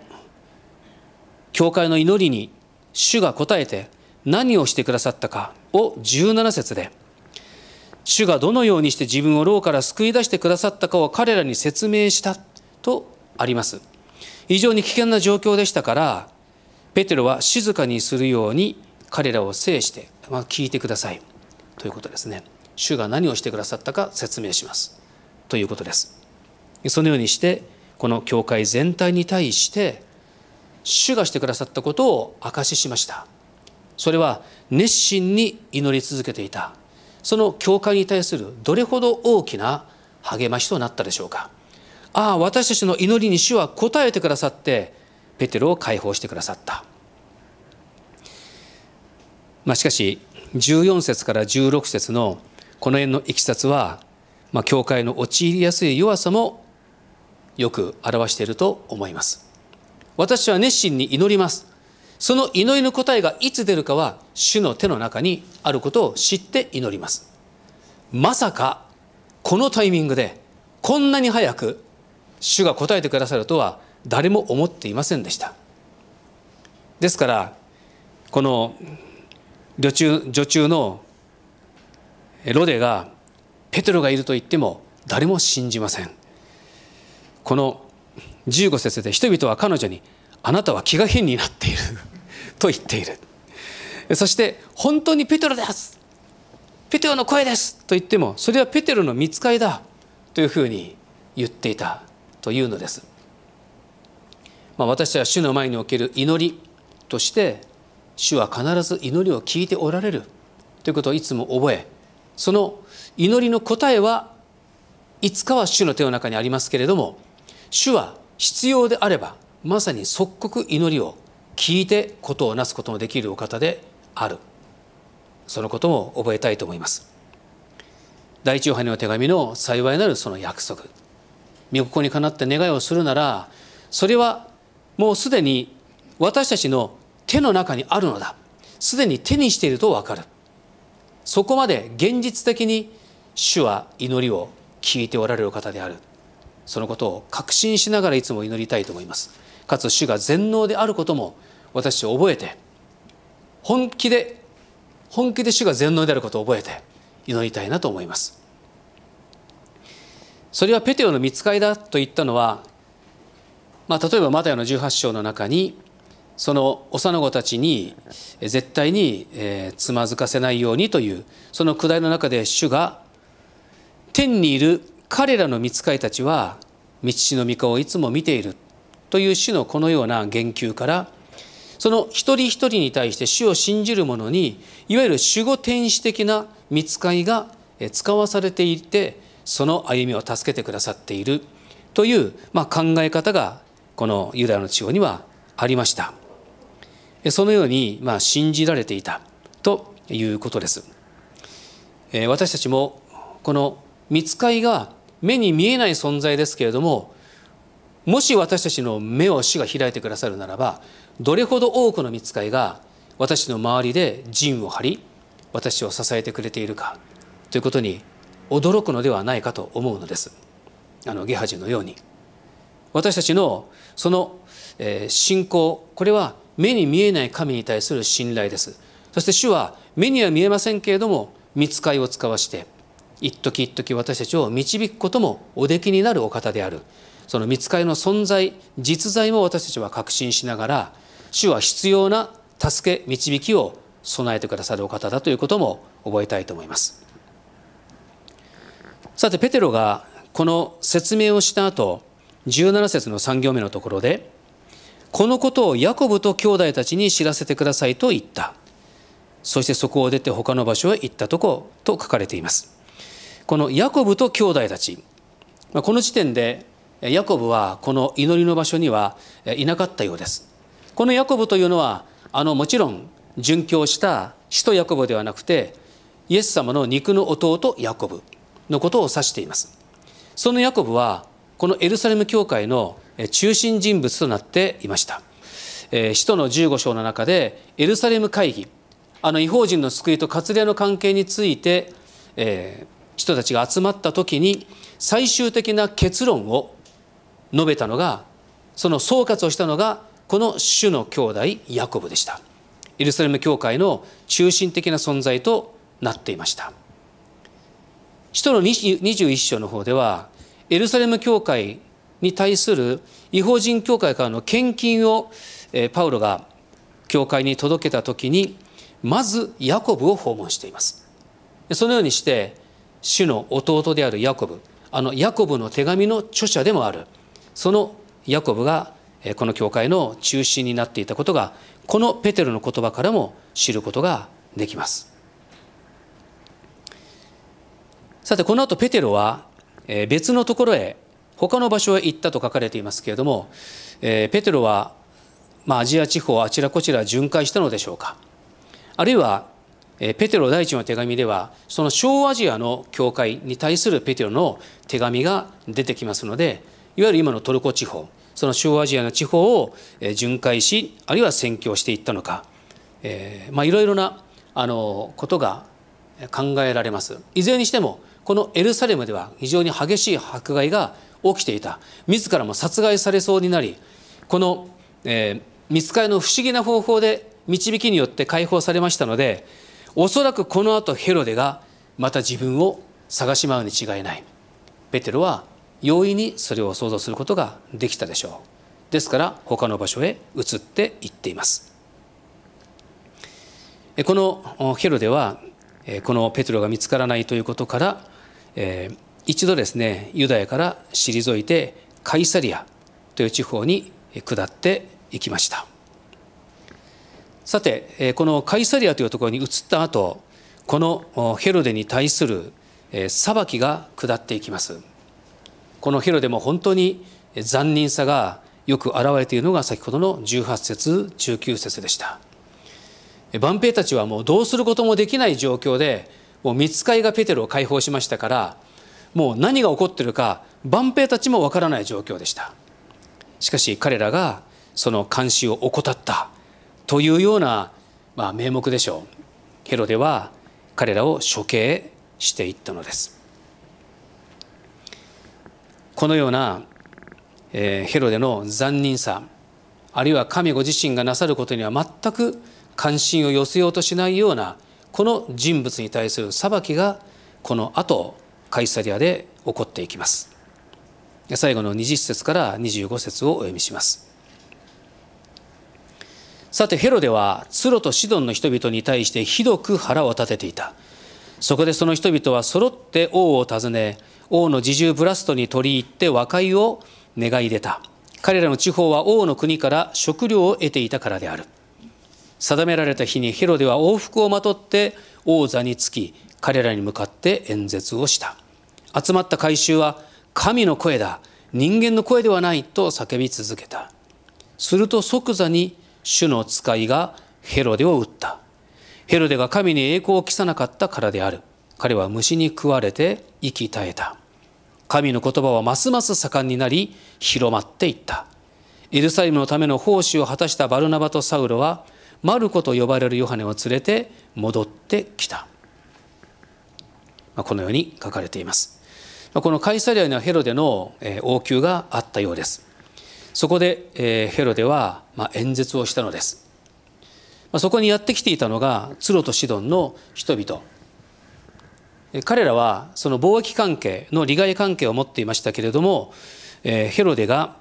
教会の祈りに主が応えて何をしてくださったかを17節で「主がどのようにして自分を牢から救い出してくださったかを彼らに説明したとあります非常に危険な状況でしたからペテロは静かにするように彼らを制して、まあ、聞いてくださいということですね主が何をしてくださったか説明しますということですそのようにしてこの教会全体に対して主がしてくださったことを証ししましたそれは熱心に祈り続けていたその教会に対するどれほど大きな励ましとなったでしょうかああ私たちの祈りに主は応えてくださってペテロを解放してくださった、まあ、しかし14節から16節のこの辺のいきさつは、まあ、教会の陥りやすい弱さもよく表していると思います私は熱心に祈りますその祈りの答えがいつ出るかは主の手の中にあることを知って祈りますまさかこのタイミングでこんなに早く主が答えてくださるとは誰も思っていませんでしたですからこの女中女中のロデがペテロがいると言っても誰も信じませんこの15節で人々は彼女に「あなたは気が変になっている と言っているそして本当にペテロですペテロの声ですと言ってもそれはペテロの見つかりだというふうに言っていたというのです、まあ、私は主の前における祈りとして主は必ず祈りを聞いておられるということをいつも覚えその祈りの答えはいつかは主の手の中にありますけれども主は必要であればまさに即刻祈りを聞いてことをなすことのできるお方であるそのことも覚えたいと思います第一ヨハネの手紙の幸いなるその約束御心にかなって願いをするならそれはもうすでに私たちの手の中にあるのだすでに手にしているとわかるそこまで現実的に主は祈りを聞いておられる方であるそのことを確信しながらいつも祈りたいと思いますかつ主が全能であることも私を覚えて本気で本気で主が全能であることを覚えて祈りたいなと思いますそれはペテオの見つかりだと言ったのは、まあ、例えばマタイの18章の中にその幼子たちに絶対に、つまずかせないようにというそのくだりの中で主が天にいる彼らの見つかりたちは道の御子をいつも見ているという主のこのような言及からその一人一人に対して主を信じる者にいわゆる守護天使的な見使いりが使わされていてその歩みを助けてくださっているという、まあ、考え方がこのユダヤの地方にはありましたそのように、まあ、信じられていたということです私たちもこの見使いが目に見えない存在ですけれどももし私たちの目を主が開いてくださるならばどれほど多くの見つかいが私の周りで陣を張り私を支えてくれているかということに驚くのではないかと思うのですあのゲハジのように私たちのその、え信仰これは目に見えない神に対する信頼ですそして主は目には見えませんけれども見つかいを使わして一時一時私たちを導くこともおできになるお方であるその見つかりの存在実在も私たちは確信しながら主は必要な助け導きを備えてくださるお方だということも覚えたいと思いますさてペテロがこの説明をした後17節の3行目のところで「このことをヤコブと兄弟たちに知らせてください」と言ったそしてそこを出て他の場所へ行ったとこと書かれていますこのヤコブと兄弟たちこの時点でヤコブはこの祈りの場所にはいなかったようですこのヤコブというのはあのもちろん殉教した使徒ヤコブではなくてイエス様の肉の弟ヤコブのことを指していますそのヤコブはこのエルサレム教会の中心人物となっていました使徒の15章の中でエルサレム会議あの違法人の救いと割礼の関係について、えー、人たちが集まった時に最終的な結論を述べたのがその総括をしたのがこの主の兄弟ヤコブでしたエルサレム教会の中心的な存在となっていました使徒の21章の方ではエルサレム教会に対する違法人教会からの献金をパウロが教会に届けた時にまずヤコブを訪問していますそのようにして主の弟であるヤコブあのヤコブの手紙の著者でもあるそのヤコブがこの教会の中心になっていたことがこのペテロの言葉からも知ることができますさてこの後ペテロは別のところへ他の場所へ行ったと書かれていますけれどもペテロはまアジア地方あちらこちら巡回したのでしょうかあるいはペテロ第一の手紙ではその小アジアの教会に対するペテロの手紙が出てきますのでいわゆる今のトルコ地方その小アジアの地方を巡回しあるいは宣教していったのか、えー、まあ、いろいろなあのことが考えられますいずれにしてもこのエルサレムでは非常に激しい迫害が起きていた自らも殺害されそうになりこの、えー、見つかりの不思議な方法で導きによって解放されましたのでおそらくこのあとヘロデがまた自分を探しまうに違いないペテロは容易にそれを想像することができたでしょうですから他の場所へ移っていっていますこのヘロではこのペトロが見つからないということから一度ですねユダヤから退いてカイサリアという地方に下っていきましたさてこのカイサリアというところに移った後このヘロデに対する裁きが下っていきます。このヘロデも本当に残忍さがよく表れているのが先ほどの18節19節でした万兵たちはもうどうすることもできない状況でもう見つかいがペテロを解放しましたからもう何が起こっているか万兵たちもわからない状況でしたしかし彼らがその監視を怠ったというような、まあ、名目でしょうヘロデは彼らを処刑していったのですこのような、えヘロデの残忍さあるいは神ご自身がなさることには全く関心を寄せようとしないようなこの人物に対する裁きがこの後カイサリアで起こっていきます最後の20節から25節をお読みしますさてヘロデはツロとシドンの人々に対してひどく腹を立てていたそこでその人々は揃って王を訪ね王の侍従ブラストに取り入って和解を願い出た彼らの地方は王の国から食料を得ていたからである定められた日にヘロデは王服をまとって王座につき彼らに向かって演説をした集まった回収は神の声だ人間の声ではないと叫び続けたすると即座に主の使いがヘロデを撃ったヘロデが神に栄光を期さなかったからである彼は虫に食われて息絶えた神の言葉はますます盛んになり広まっていったエルサレムのための奉仕を果たしたバルナバとサウロはマルコと呼ばれるヨハネを連れて戻ってきた、このように書かれていますこのカイサリアにはヘロデの王宮があったようですそこでヘロデは演説をしたのですそこにやってきていたのがツロとシドンの人々彼らはその貿易関係の利害関係を持っていましたけれども、えー、ヘロデが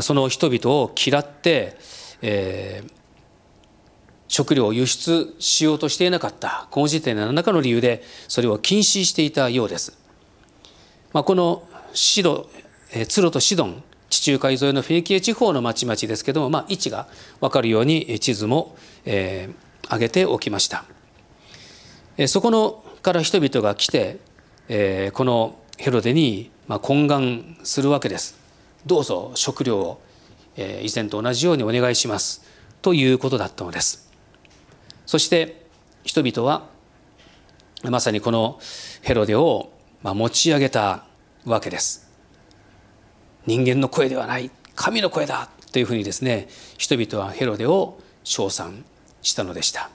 その人々を嫌って、えー、食料を輸出しようとしていなかったこの時点で何らかの理由でそれを禁止していたようです、まあ、このシド、えー、ツロとシドン地中海沿いのフェニキエ地方の町々ですけども、まあ、位置が分かるように地図も、えー、上げておきました、えー、そこのから人々が来て、えー、このヘロデに、ま懇願するわけです。どうぞ食料を、えー、以前と同じようにお願いしますということだったのです。そして人々はまさにこのヘロデを、まあ、持ち上げたわけです。人間の声ではない神の声だというふうにですね人々はヘロデを称賛したのでした。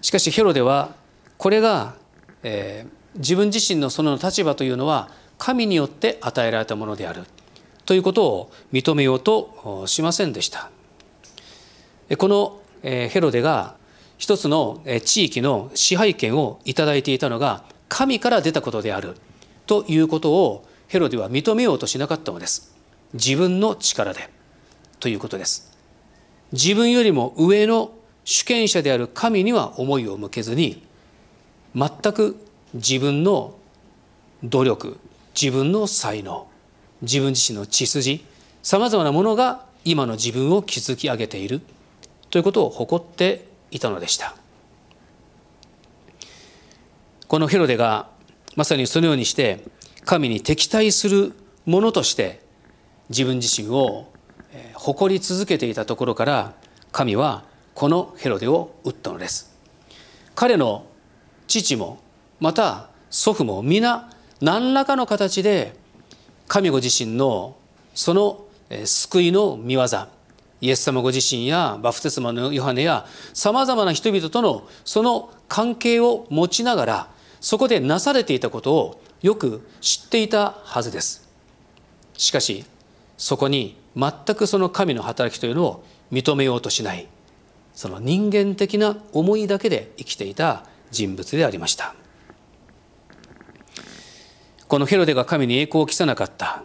しかしヘロデはこれがえー、自分自身のその立場というのは神によって与えられたものであるということを認めようとしませんでした。このヘロデが一つの地域の支配権を頂いていたのが神から出たことであるということをヘロデは認めようとしなかったのです。自分の力でということです。自分よりも上の主権者である神には思いを向けずに全く自分の努力自分の才能自分自身の血筋さまざまなものが今の自分を築き上げているということを誇っていたのでしたこのヘロデがまさにそのようにして神に敵対するものとして自分自身を誇り続けていたところから神はこのヘロデを打ったのです彼の父もまた祖父も皆何らかの形で神ご自身のその救いの御業イエス様ご自身やバプテスマのヨハネやさまざまな人々とのその関係を持ちながらそこでなされていたことをよく知っていたはずですしかしそこに全くその神の働きというのを認めようとしないその人間的な思いだけで生きていた人物でありましたこのヘロデが神に栄光を期さなかった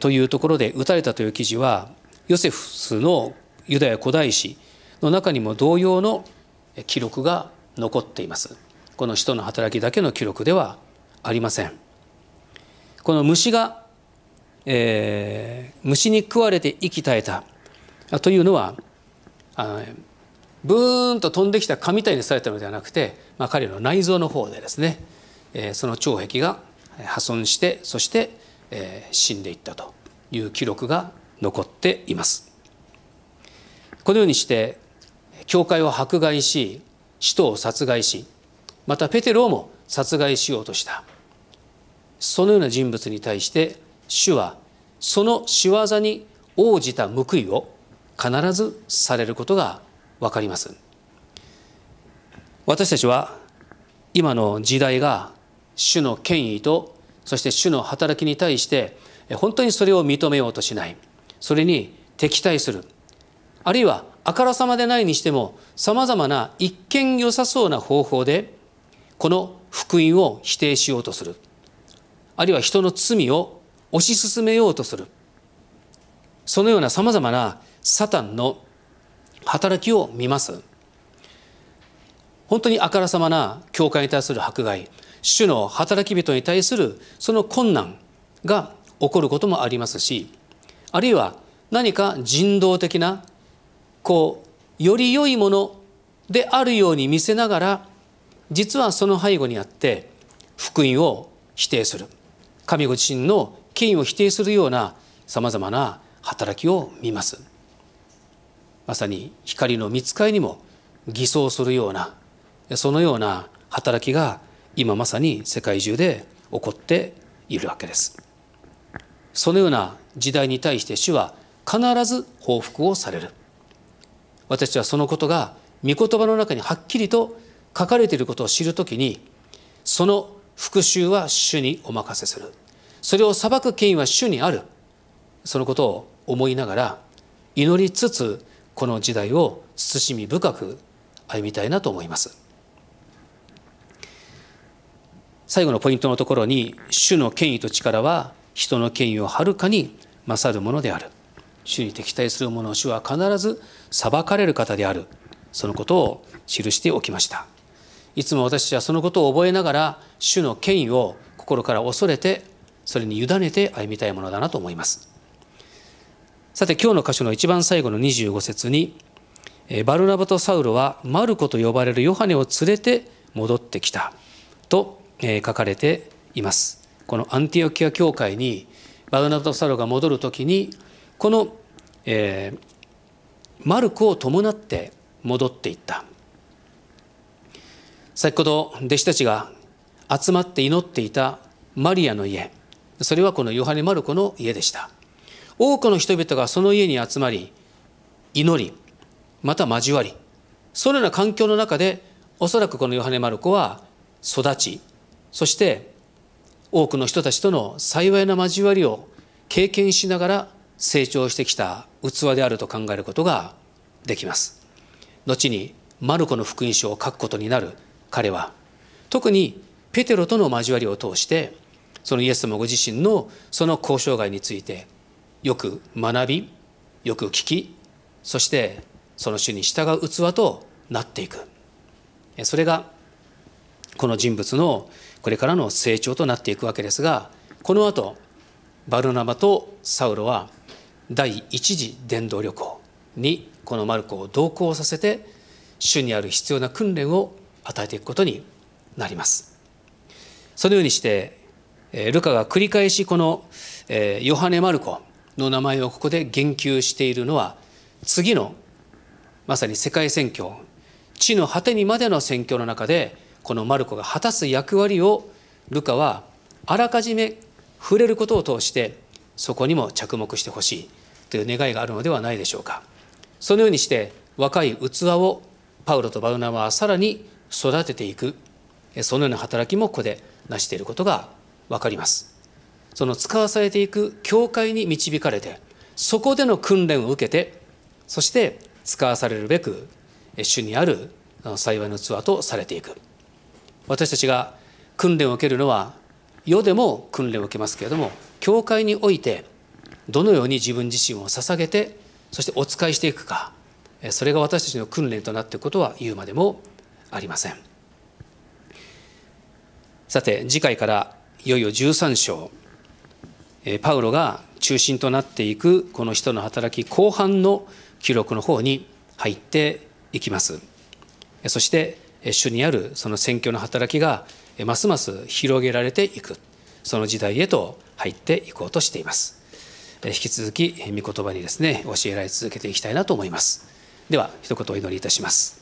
というところで打たれたという記事はヨセフスのユダヤ古代史の中にも同様の記録が残っていますこの使徒の働きだけの記録ではありませんこの虫が、えー、虫に食われて息絶えたというのはブーンと飛んできた蚊みたいにされたのではなくて、まあ、彼の内臓の方でですね、えー、その腸壁が破損してそして、えー、死んでいったという記録が残っています。このようにして教会を迫害し使徒を殺害しまたペテロも殺害しようとしたそのような人物に対して主はその仕業に応じた報いを必ずされることが分かります私たちは今の時代が主の権威とそして主の働きに対して本当にそれを認めようとしないそれに敵対するあるいはあからさまでないにしてもさまざまな一見良さそうな方法でこの福音を否定しようとするあるいは人の罪を推し進めようとするそのようなさまざまなサタンの働きを見ます本当にあからさまな教会に対する迫害主の働き人に対するその困難が起こることもありますしあるいは何か人道的なこうより良いものであるように見せながら実はその背後にあって福音を否定する神ご自身の権威を否定するようなさまざまな働きを見ます。まさに光の見つかりにも偽装するようなそのような働きが今まさに世界中で起こっているわけです。そのような時代に対して主は必ず報復をされる。私はそのことが御言葉の中にはっきりと書かれていることを知るときにその復讐は主にお任せするそれを裁く権威は主にあるそのことを思いながら祈りつつこの時代を慎み深く歩みたいなと思います最後のポイントのところに主の権威と力は人の権威をはるかに勝るものである主に敵対する者の主は必ず裁かれる方であるそのことを記しておきましたいつも私たちはそのことを覚えながら主の権威を心から恐れてそれに委ねて歩みたいものだなと思いますさて今日の箇所の一番最後の25節にバルナバとサウロはマルコと呼ばれるヨハネを連れて戻ってきたと書かれていますこのアンティオキア教会にバルナバとサウロが戻る時にこの、えー、マルコを伴って戻っていった先ほど弟子たちが集まって祈っていたマリアの家それはこのヨハネ・マルコの家でした多くの人々がその家に集まり祈りまた交わりそのような環境の中でおそらくこのヨハネ・マルコは育ちそして多くの人たちとの幸いな交わりを経験しながら成長してきた器であると考えることができます後にマルコの福音書を書くことになる彼は特にペテロとの交わりを通してそのイエス様ご自身のその交渉外についてよく学びよく聞きそしてその主に従う器となっていくそれがこの人物のこれからの成長となっていくわけですがこのあとバルナバとサウロは第一次伝道旅行にこのマルコを同行させて主にある必要な訓練を与えていくことになります。そのようにしてルカが繰り返しこのヨハネ・マルコの名前をここで言及しているのは次のまさに世界選挙地の果てにまでの選挙の中でこのマルコが果たす役割をルカはあらかじめ触れることを通してそこにも着目してほしいという願いがあるのではないでしょうかそのようにして若い器をパウロとバウナはさらに育てていくそのような働きもここで成していることが分かります。その使わされていく教会に導かれてそこでの訓練を受けてそして使わされるべく主にある幸いの器とされていく私たちが訓練を受けるのは世でも訓練を受けますけれども教会においてどのように自分自身を捧げてそしてお使いしていくかそれが私たちの訓練となっていくことは言うまでもありませんさて次回からいよいよ13章パウロが中心となっていくこの人の働き後半の記録の方に入っていきますそして主にあるその選挙の働きがますます広げられていくその時代へと入っていこうとしています引き続き御言葉にですね教えられ続けていきたいなと思いますでは一言お祈りいたします